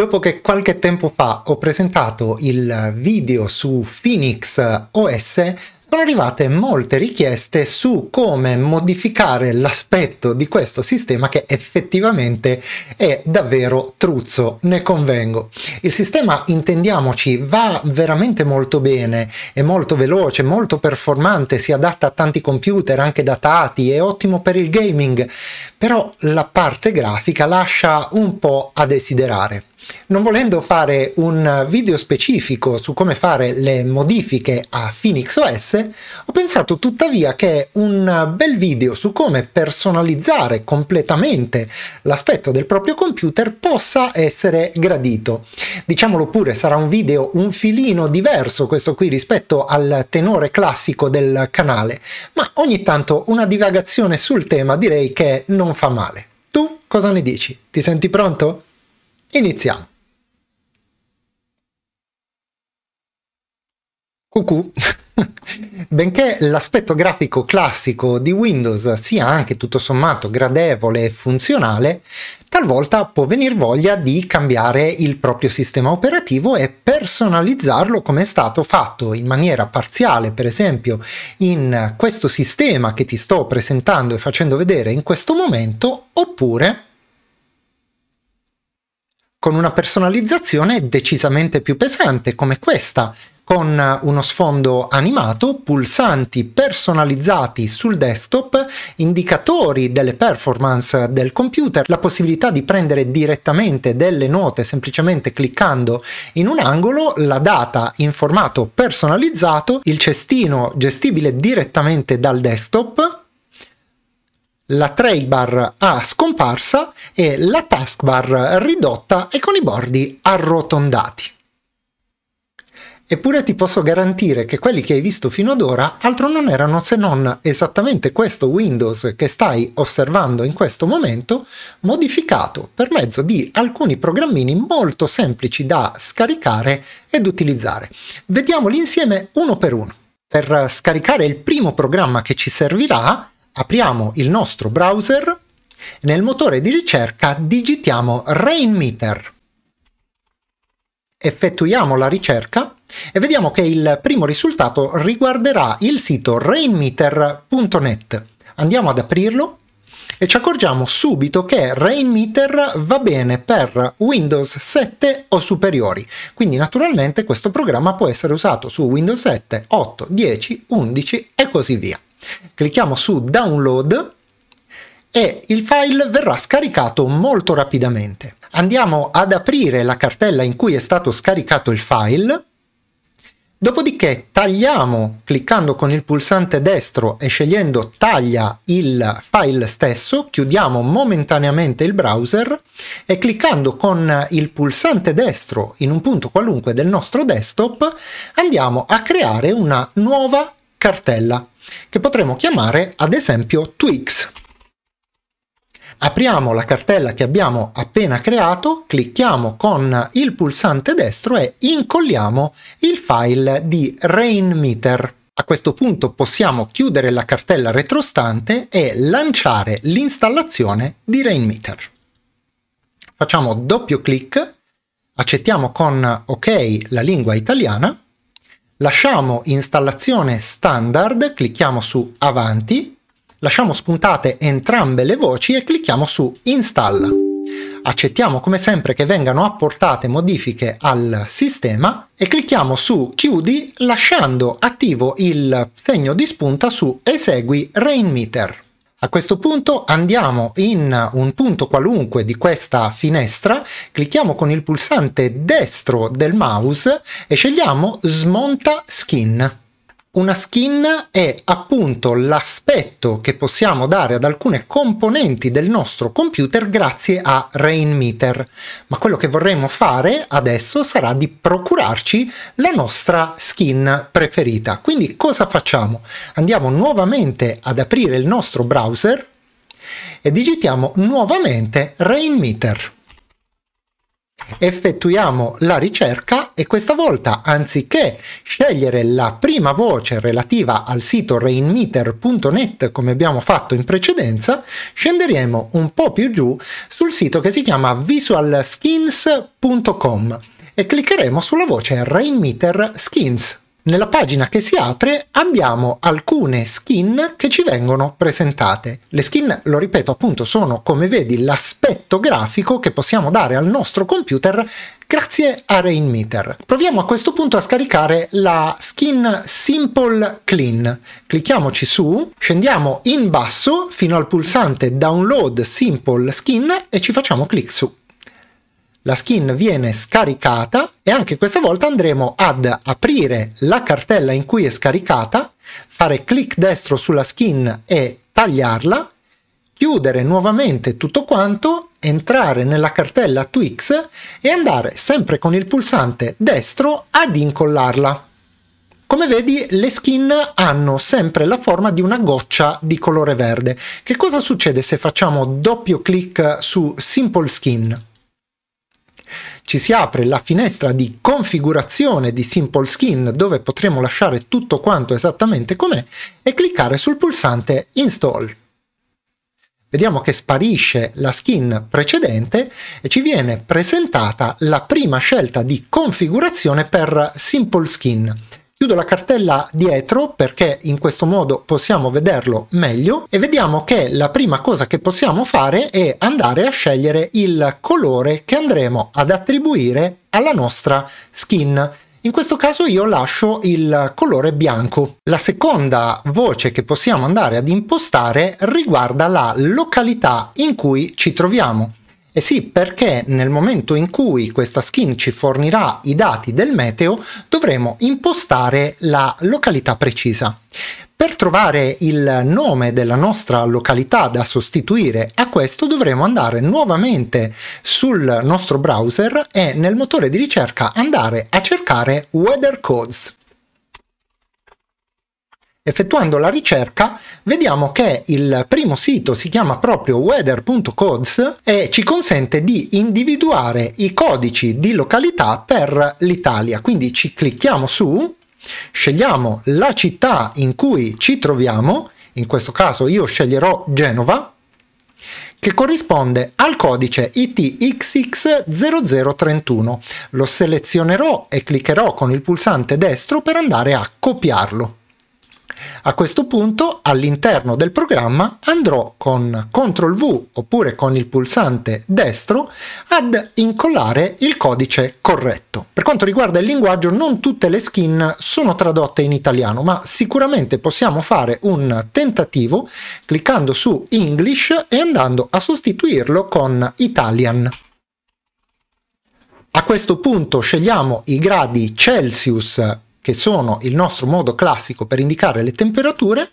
Dopo che qualche tempo fa ho presentato il video su Phoenix OS, sono arrivate molte richieste su come modificare l'aspetto di questo sistema che effettivamente è davvero truzzo, ne convengo. Il sistema, intendiamoci, va veramente molto bene, è molto veloce, molto performante, si adatta a tanti computer, anche datati, è ottimo per il gaming, però la parte grafica lascia un po' a desiderare. Non volendo fare un video specifico su come fare le modifiche a Phoenix OS, ho pensato tuttavia che un bel video su come personalizzare completamente l'aspetto del proprio computer possa essere gradito. Diciamolo pure, sarà un video un filino diverso questo qui rispetto al tenore classico del canale, ma ogni tanto una divagazione sul tema direi che non fa male. Tu cosa ne dici? Ti senti pronto? Iniziamo. Cucù. Benché l'aspetto grafico classico di Windows sia anche tutto sommato gradevole e funzionale, talvolta può venir voglia di cambiare il proprio sistema operativo e personalizzarlo come è stato fatto in maniera parziale, per esempio in questo sistema che ti sto presentando e facendo vedere in questo momento, oppure con una personalizzazione decisamente più pesante come questa, con uno sfondo animato, pulsanti personalizzati sul desktop, indicatori delle performance del computer, la possibilità di prendere direttamente delle note semplicemente cliccando in un angolo, la data in formato personalizzato, il cestino gestibile direttamente dal desktop, la tray bar a scomparsa e la taskbar ridotta e con i bordi arrotondati. Eppure ti posso garantire che quelli che hai visto fino ad ora altro non erano se non esattamente questo Windows che stai osservando in questo momento, modificato per mezzo di alcuni programmini molto semplici da scaricare ed utilizzare. Vediamoli insieme uno per uno. Per scaricare il primo programma che ci servirà apriamo il nostro browser, nel motore di ricerca digitiamo Rainmeter, effettuiamo la ricerca e vediamo che il primo risultato riguarderà il sito rainmeter.net. Andiamo ad aprirlo e ci accorgiamo subito che Rainmeter va bene per Windows 7 o superiori, quindi naturalmente questo programma può essere usato su Windows 7, 8, 10, 11 e così via. Clicchiamo su download e il file verrà scaricato molto rapidamente. Andiamo ad aprire la cartella in cui è stato scaricato il file, dopodiché tagliamo cliccando con il pulsante destro e scegliendo taglia il file stesso, chiudiamo momentaneamente il browser e cliccando con il pulsante destro in un punto qualunque del nostro desktop andiamo a creare una nuova cartella che potremo chiamare ad esempio Twix. Apriamo la cartella che abbiamo appena creato, clicchiamo con il pulsante destro e incolliamo il file di Rainmeter. A questo punto possiamo chiudere la cartella retrostante e lanciare l'installazione di Rainmeter. Facciamo doppio clic, accettiamo con OK la lingua italiana Lasciamo installazione standard, clicchiamo su avanti, lasciamo spuntate entrambe le voci e clicchiamo su install. Accettiamo come sempre che vengano apportate modifiche al sistema e clicchiamo su chiudi lasciando attivo il segno di spunta su esegui Rainmeter. A questo punto andiamo in un punto qualunque di questa finestra, clicchiamo con il pulsante destro del mouse e scegliamo smonta skin. Una skin è appunto l'aspetto che possiamo dare ad alcune componenti del nostro computer grazie a Rainmeter, ma quello che vorremmo fare adesso sarà di procurarci la nostra skin preferita. Quindi cosa facciamo? Andiamo nuovamente ad aprire il nostro browser e digitiamo nuovamente Rainmeter. Effettuiamo la ricerca e questa volta anziché scegliere la prima voce relativa al sito rainmeter.net come abbiamo fatto in precedenza, scenderemo un po' più giù sul sito che si chiama visualskins.com e cliccheremo sulla voce Rainmeter Skins. Nella pagina che si apre abbiamo alcune skin che ci vengono presentate. Le skin, lo ripeto appunto, sono come vedi l'aspetto grafico che possiamo dare al nostro computer grazie a Rainmeter. Proviamo a questo punto a scaricare la skin Simple Clean. Clicchiamoci su, scendiamo in basso fino al pulsante Download Simple Skin e ci facciamo clic su la skin viene scaricata e anche questa volta andremo ad aprire la cartella in cui è scaricata, fare clic destro sulla skin e tagliarla, chiudere nuovamente tutto quanto, entrare nella cartella Twix e andare sempre con il pulsante destro ad incollarla. Come vedi le skin hanno sempre la forma di una goccia di colore verde. Che cosa succede se facciamo doppio clic su Simple Skin? ci si apre la finestra di configurazione di Simple Skin dove potremo lasciare tutto quanto esattamente com'è e cliccare sul pulsante Install. Vediamo che sparisce la skin precedente e ci viene presentata la prima scelta di configurazione per Simple Skin. Chiudo la cartella dietro perché in questo modo possiamo vederlo meglio e vediamo che la prima cosa che possiamo fare è andare a scegliere il colore che andremo ad attribuire alla nostra skin. In questo caso io lascio il colore bianco. La seconda voce che possiamo andare ad impostare riguarda la località in cui ci troviamo. Eh sì, perché nel momento in cui questa skin ci fornirà i dati del meteo, dovremo impostare la località precisa. Per trovare il nome della nostra località da sostituire a questo dovremo andare nuovamente sul nostro browser e nel motore di ricerca andare a cercare Weather Codes effettuando la ricerca vediamo che il primo sito si chiama proprio weather.codes e ci consente di individuare i codici di località per l'Italia. Quindi ci clicchiamo su, scegliamo la città in cui ci troviamo, in questo caso io sceglierò Genova, che corrisponde al codice ITXX0031. Lo selezionerò e cliccherò con il pulsante destro per andare a copiarlo. A questo punto all'interno del programma andrò con CTRL V oppure con il pulsante destro ad incollare il codice corretto. Per quanto riguarda il linguaggio non tutte le skin sono tradotte in italiano ma sicuramente possiamo fare un tentativo cliccando su English e andando a sostituirlo con Italian. A questo punto scegliamo i gradi Celsius che sono il nostro modo classico per indicare le temperature,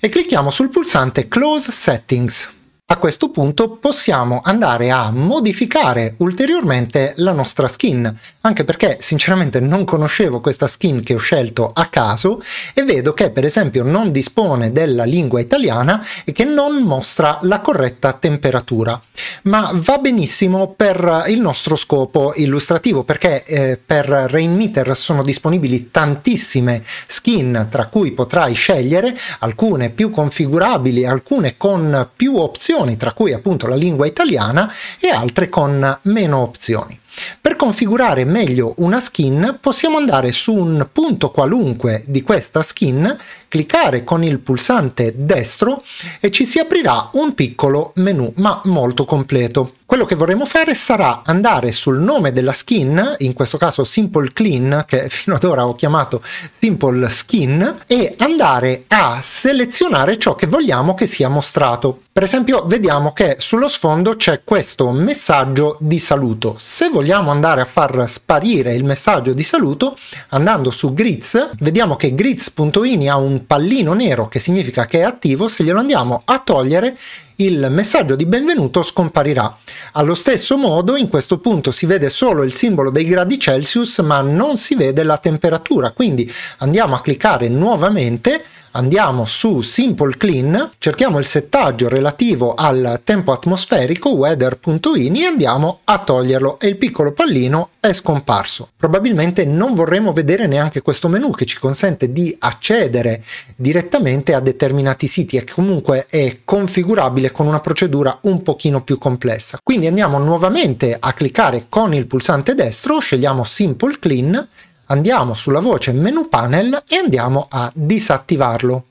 e clicchiamo sul pulsante Close Settings. A questo punto possiamo andare a modificare ulteriormente la nostra skin, anche perché sinceramente non conoscevo questa skin che ho scelto a caso e vedo che per esempio non dispone della lingua italiana e che non mostra la corretta temperatura. Ma va benissimo per il nostro scopo illustrativo perché eh, per Rain sono disponibili tantissime skin tra cui potrai scegliere, alcune più configurabili, alcune con più opzioni opzioni, tra cui appunto la lingua italiana, e altre con meno opzioni. Per configurare meglio una skin possiamo andare su un punto qualunque di questa skin, cliccare con il pulsante destro e ci si aprirà un piccolo menu ma molto completo. Quello che vorremmo fare sarà andare sul nome della skin, in questo caso Simple Clean, che fino ad ora ho chiamato Simple Skin, e andare a selezionare ciò che vogliamo che sia mostrato. Per esempio vediamo che sullo sfondo c'è questo messaggio di saluto. Se vogliamo andare a far sparire il messaggio di saluto, andando su Grids, vediamo che grids.ini ha un pallino nero che significa che è attivo, se glielo andiamo a togliere il messaggio di benvenuto scomparirà. Allo stesso modo in questo punto si vede solo il simbolo dei gradi Celsius ma non si vede la temperatura, quindi andiamo a cliccare nuovamente andiamo su Simple Clean, cerchiamo il settaggio relativo al tempo atmosferico weather.ini e andiamo a toglierlo e il piccolo pallino è scomparso. Probabilmente non vorremmo vedere neanche questo menu che ci consente di accedere direttamente a determinati siti e comunque è configurabile con una procedura un pochino più complessa. Quindi andiamo nuovamente a cliccare con il pulsante destro, scegliamo Simple Clean andiamo sulla voce menu panel e andiamo a disattivarlo.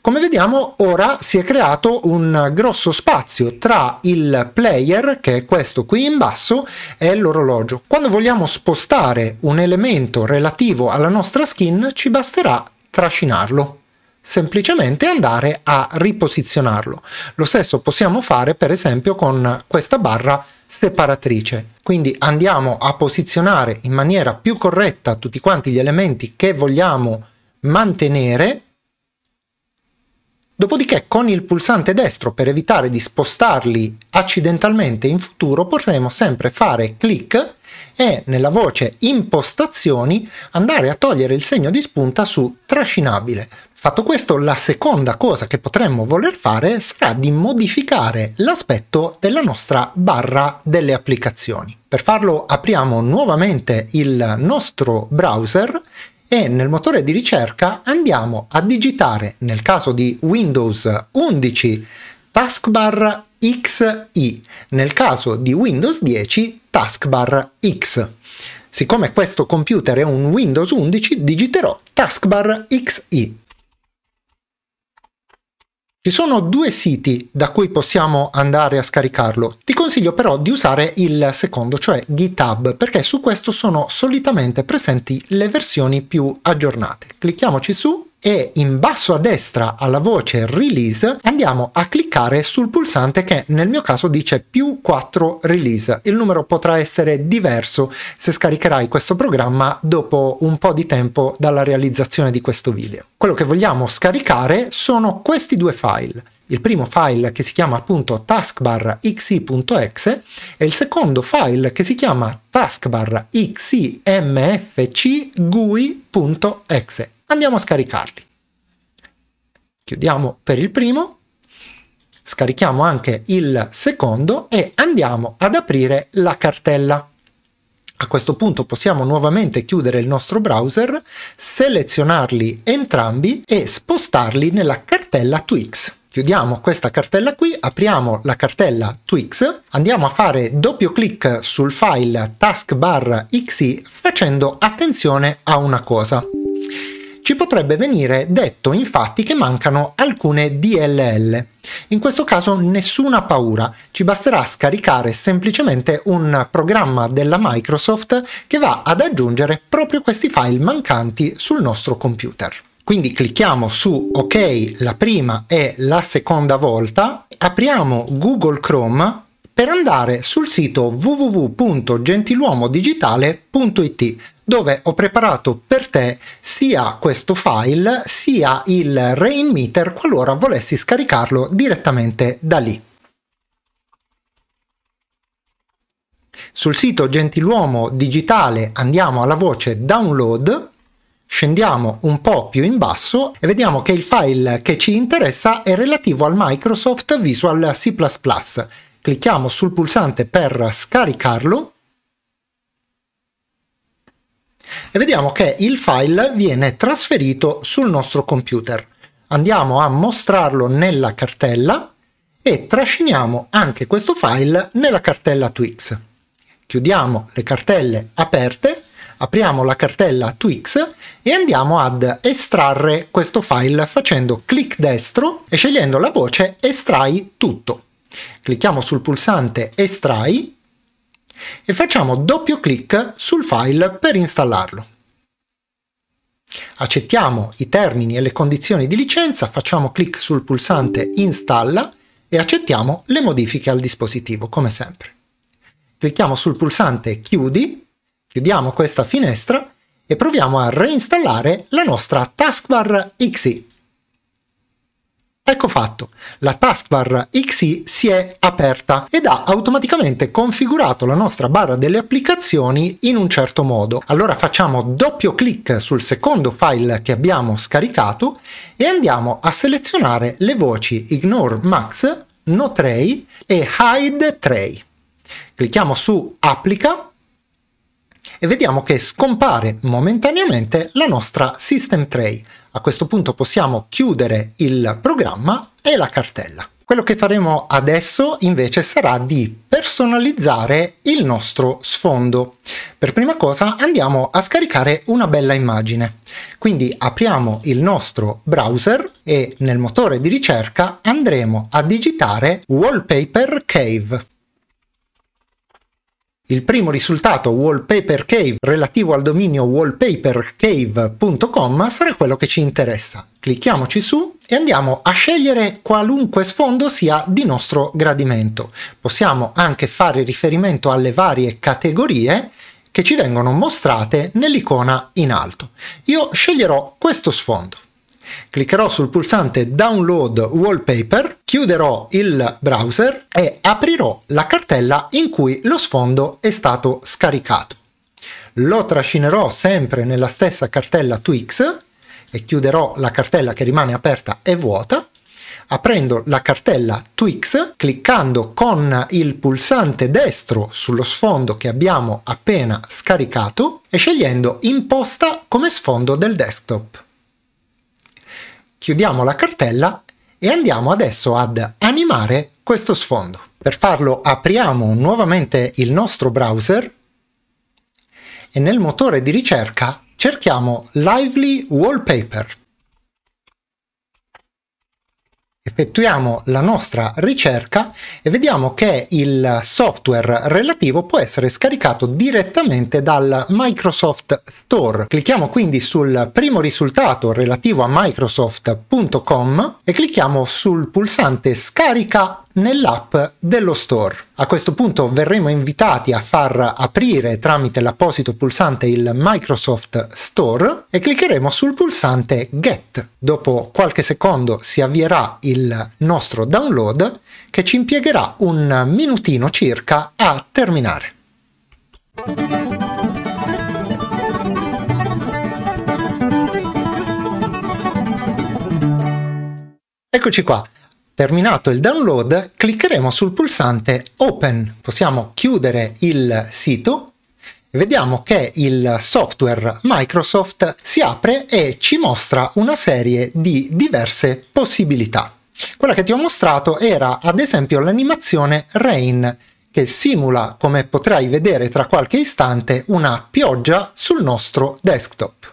Come vediamo ora si è creato un grosso spazio tra il player, che è questo qui in basso, e l'orologio. Quando vogliamo spostare un elemento relativo alla nostra skin ci basterà trascinarlo semplicemente andare a riposizionarlo. Lo stesso possiamo fare per esempio con questa barra separatrice. Quindi andiamo a posizionare in maniera più corretta tutti quanti gli elementi che vogliamo mantenere. Dopodiché con il pulsante destro per evitare di spostarli accidentalmente in futuro potremo sempre fare clic e nella voce impostazioni andare a togliere il segno di spunta su trascinabile Fatto questo, la seconda cosa che potremmo voler fare sarà di modificare l'aspetto della nostra barra delle applicazioni. Per farlo apriamo nuovamente il nostro browser e nel motore di ricerca andiamo a digitare, nel caso di Windows 11, taskbar XI, nel caso di Windows 10, taskbar X. Siccome questo computer è un Windows 11, digiterò taskbar XI ci sono due siti da cui possiamo andare a scaricarlo. Ti consiglio però di usare il secondo, cioè GitHub, perché su questo sono solitamente presenti le versioni più aggiornate. Clicchiamoci su e in basso a destra alla voce release andiamo a cliccare sul pulsante che nel mio caso dice più 4 release. Il numero potrà essere diverso se scaricherai questo programma dopo un po' di tempo dalla realizzazione di questo video. Quello che vogliamo scaricare sono questi due file. Il primo file che si chiama appunto taskbar.xi.exe e il secondo file che si chiama taskbar.ximfcgui.exe Andiamo a scaricarli. Chiudiamo per il primo, scarichiamo anche il secondo e andiamo ad aprire la cartella. A questo punto possiamo nuovamente chiudere il nostro browser, selezionarli entrambi e spostarli nella cartella Twix. Chiudiamo questa cartella qui, apriamo la cartella Twix, andiamo a fare doppio clic sul file taskbar.exe facendo attenzione a una cosa. Ci potrebbe venire detto infatti che mancano alcune DLL. In questo caso nessuna paura, ci basterà scaricare semplicemente un programma della Microsoft che va ad aggiungere proprio questi file mancanti sul nostro computer. Quindi clicchiamo su OK la prima e la seconda volta, apriamo Google Chrome per andare sul sito www.gentiluomodigitale.it dove ho preparato per te sia questo file sia il Rainmeter qualora volessi scaricarlo direttamente da lì. Sul sito Gentiluomo Digitale andiamo alla voce Download, scendiamo un po' più in basso e vediamo che il file che ci interessa è relativo al Microsoft Visual C++. Clicchiamo sul pulsante per scaricarlo e vediamo che il file viene trasferito sul nostro computer. Andiamo a mostrarlo nella cartella e trasciniamo anche questo file nella cartella Twix. Chiudiamo le cartelle aperte, apriamo la cartella Twix e andiamo ad estrarre questo file facendo clic destro e scegliendo la voce Estrai tutto. Clicchiamo sul pulsante Estrai e facciamo doppio clic sul file per installarlo. Accettiamo i termini e le condizioni di licenza, facciamo clic sul pulsante installa e accettiamo le modifiche al dispositivo come sempre. Clicchiamo sul pulsante chiudi, chiudiamo questa finestra e proviamo a reinstallare la nostra taskbar XE. Ecco fatto, la taskbar XI si è aperta ed ha automaticamente configurato la nostra barra delle applicazioni in un certo modo. Allora facciamo doppio clic sul secondo file che abbiamo scaricato e andiamo a selezionare le voci Ignore Max, No Tray e Hide Tray. Clicchiamo su Applica e vediamo che scompare momentaneamente la nostra system tray. A questo punto possiamo chiudere il programma e la cartella. Quello che faremo adesso invece sarà di personalizzare il nostro sfondo. Per prima cosa andiamo a scaricare una bella immagine. Quindi apriamo il nostro browser e nel motore di ricerca andremo a digitare Wallpaper Cave. Il primo risultato Wallpaper Cave relativo al dominio wallpapercave.com sarà quello che ci interessa. Clicchiamoci su e andiamo a scegliere qualunque sfondo sia di nostro gradimento. Possiamo anche fare riferimento alle varie categorie che ci vengono mostrate nell'icona in alto. Io sceglierò questo sfondo cliccherò sul pulsante Download Wallpaper, chiuderò il browser e aprirò la cartella in cui lo sfondo è stato scaricato. Lo trascinerò sempre nella stessa cartella Twix e chiuderò la cartella che rimane aperta e vuota aprendo la cartella Twix, cliccando con il pulsante destro sullo sfondo che abbiamo appena scaricato e scegliendo imposta come sfondo del desktop chiudiamo la cartella e andiamo adesso ad animare questo sfondo. Per farlo apriamo nuovamente il nostro browser e nel motore di ricerca cerchiamo Lively Wallpaper. effettuiamo la nostra ricerca e vediamo che il software relativo può essere scaricato direttamente dal Microsoft Store. Clicchiamo quindi sul primo risultato relativo a microsoft.com e clicchiamo sul pulsante scarica nell'app dello store. A questo punto verremo invitati a far aprire tramite l'apposito pulsante il Microsoft Store e cliccheremo sul pulsante Get. Dopo qualche secondo si avvierà il nostro download che ci impiegherà un minutino circa a terminare. Eccoci qua. Terminato il download, cliccheremo sul pulsante Open. Possiamo chiudere il sito e vediamo che il software Microsoft si apre e ci mostra una serie di diverse possibilità. Quella che ti ho mostrato era ad esempio l'animazione Rain, che simula, come potrai vedere tra qualche istante, una pioggia sul nostro desktop.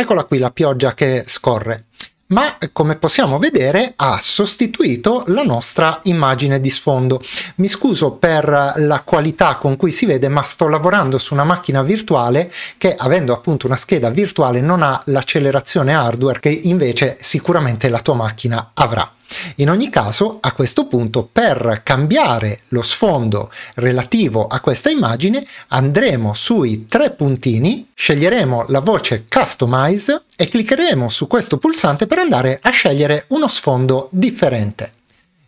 Eccola qui la pioggia che scorre, ma come possiamo vedere ha sostituito la nostra immagine di sfondo. Mi scuso per la qualità con cui si vede ma sto lavorando su una macchina virtuale che avendo appunto una scheda virtuale non ha l'accelerazione hardware che invece sicuramente la tua macchina avrà. In ogni caso, a questo punto, per cambiare lo sfondo relativo a questa immagine, andremo sui tre puntini, sceglieremo la voce Customize e cliccheremo su questo pulsante per andare a scegliere uno sfondo differente.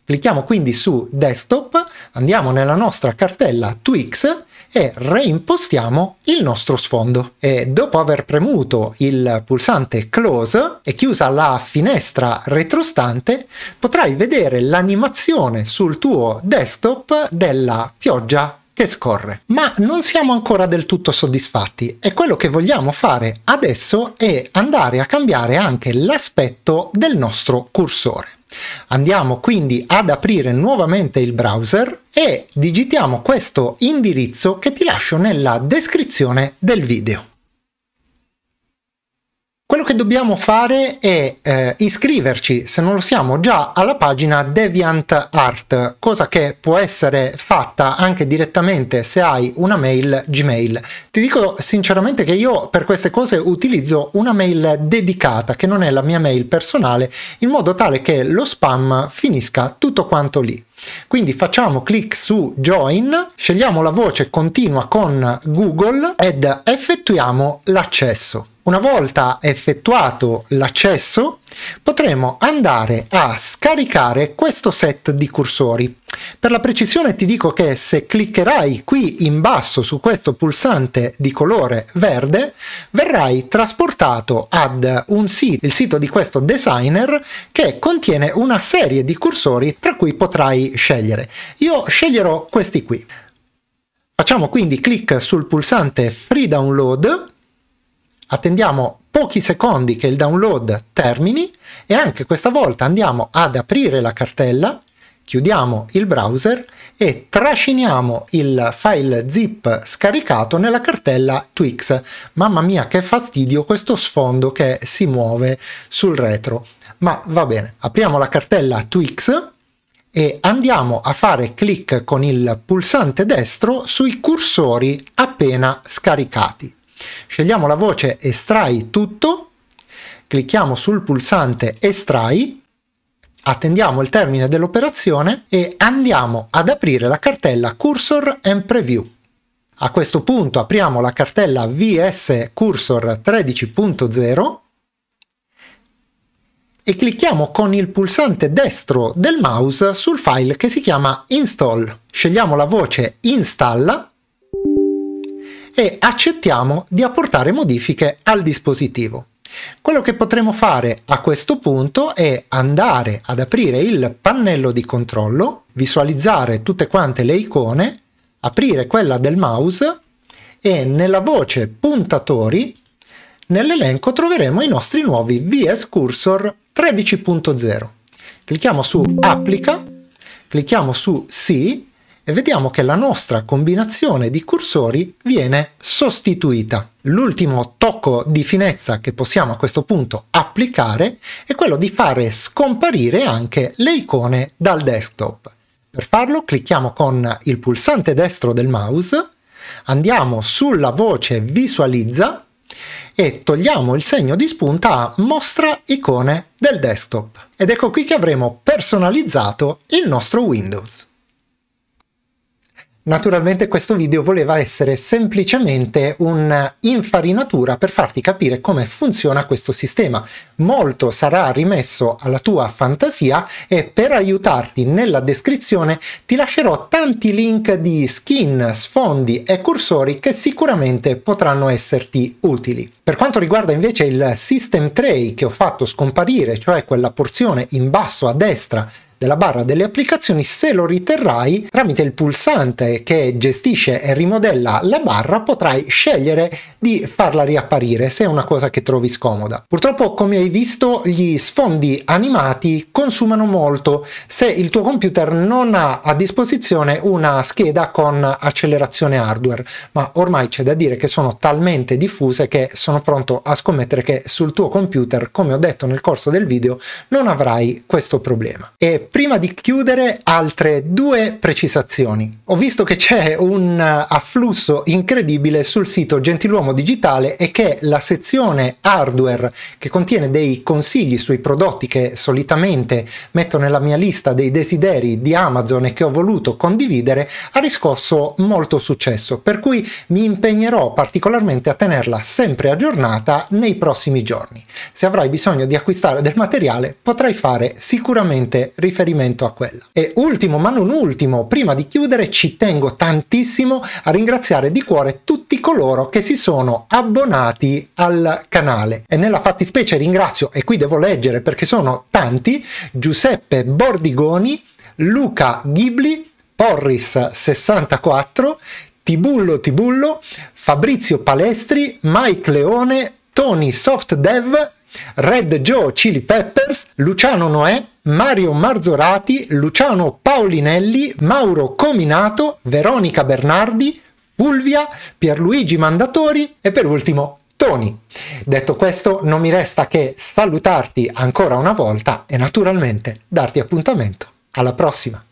Clicchiamo quindi su Desktop Andiamo nella nostra cartella Twix e reimpostiamo il nostro sfondo. E dopo aver premuto il pulsante Close e chiusa la finestra retrostante, potrai vedere l'animazione sul tuo desktop della pioggia che scorre. Ma non siamo ancora del tutto soddisfatti e quello che vogliamo fare adesso è andare a cambiare anche l'aspetto del nostro cursore. Andiamo quindi ad aprire nuovamente il browser e digitiamo questo indirizzo che ti lascio nella descrizione del video quello che dobbiamo fare è eh, iscriverci, se non lo siamo già, alla pagina DeviantArt, cosa che può essere fatta anche direttamente se hai una mail Gmail. Ti dico sinceramente che io per queste cose utilizzo una mail dedicata, che non è la mia mail personale, in modo tale che lo spam finisca tutto quanto lì. Quindi facciamo clic su Join, scegliamo la voce continua con Google ed effettuiamo l'accesso. Una volta effettuato l'accesso potremo andare a scaricare questo set di cursori. Per la precisione ti dico che se cliccherai qui in basso su questo pulsante di colore verde verrai trasportato ad un sito, il sito di questo designer che contiene una serie di cursori tra cui potrai scegliere. Io sceglierò questi qui. Facciamo quindi clic sul pulsante Free Download attendiamo pochi secondi che il download termini e anche questa volta andiamo ad aprire la cartella, chiudiamo il browser e trasciniamo il file zip scaricato nella cartella Twix. Mamma mia che fastidio questo sfondo che si muove sul retro. Ma va bene, apriamo la cartella Twix e andiamo a fare clic con il pulsante destro sui cursori appena scaricati scegliamo la voce estrai tutto, clicchiamo sul pulsante estrai, attendiamo il termine dell'operazione e andiamo ad aprire la cartella cursor and preview. A questo punto apriamo la cartella VS Cursor 13.0 e clicchiamo con il pulsante destro del mouse sul file che si chiama install. Scegliamo la voce installa e accettiamo di apportare modifiche al dispositivo. Quello che potremo fare a questo punto è andare ad aprire il pannello di controllo, visualizzare tutte quante le icone, aprire quella del mouse e nella voce puntatori nell'elenco troveremo i nostri nuovi VS Cursor 13.0. Clicchiamo su Applica, clicchiamo su Sì e vediamo che la nostra combinazione di cursori viene sostituita. L'ultimo tocco di finezza che possiamo a questo punto applicare è quello di fare scomparire anche le icone dal desktop. Per farlo clicchiamo con il pulsante destro del mouse, andiamo sulla voce visualizza e togliamo il segno di spunta a mostra icone del desktop. Ed ecco qui che avremo personalizzato il nostro Windows. Naturalmente questo video voleva essere semplicemente un'infarinatura per farti capire come funziona questo sistema. Molto sarà rimesso alla tua fantasia e per aiutarti nella descrizione ti lascerò tanti link di skin, sfondi e cursori che sicuramente potranno esserti utili. Per quanto riguarda invece il system tray che ho fatto scomparire, cioè quella porzione in basso a destra della barra delle applicazioni se lo riterrai tramite il pulsante che gestisce e rimodella la barra potrai scegliere di farla riapparire se è una cosa che trovi scomoda. Purtroppo come hai visto gli sfondi animati consumano molto se il tuo computer non ha a disposizione una scheda con accelerazione hardware ma ormai c'è da dire che sono talmente diffuse che sono pronto a scommettere che sul tuo computer come ho detto nel corso del video non avrai questo problema. E prima di chiudere altre due precisazioni. Ho visto che c'è un afflusso incredibile sul sito Gentiluomo Digitale e che la sezione hardware che contiene dei consigli sui prodotti che solitamente metto nella mia lista dei desideri di Amazon e che ho voluto condividere ha riscosso molto successo, per cui mi impegnerò particolarmente a tenerla sempre aggiornata nei prossimi giorni. Se avrai bisogno di acquistare del materiale potrai fare sicuramente riferimento riferimento a quella. E ultimo ma non ultimo, prima di chiudere ci tengo tantissimo a ringraziare di cuore tutti coloro che si sono abbonati al canale e nella fattispecie ringrazio, e qui devo leggere perché sono tanti, Giuseppe Bordigoni, Luca Ghibli, Porris64, Tibullo Tibullo, Fabrizio Palestri, Mike Leone, Tony Soft Dev, Red Joe Chili Peppers, Luciano Noè, Mario Marzorati, Luciano Paolinelli, Mauro Cominato, Veronica Bernardi, Fulvia, Pierluigi Mandatori e per ultimo Tony. Detto questo, non mi resta che salutarti ancora una volta e naturalmente darti appuntamento alla prossima.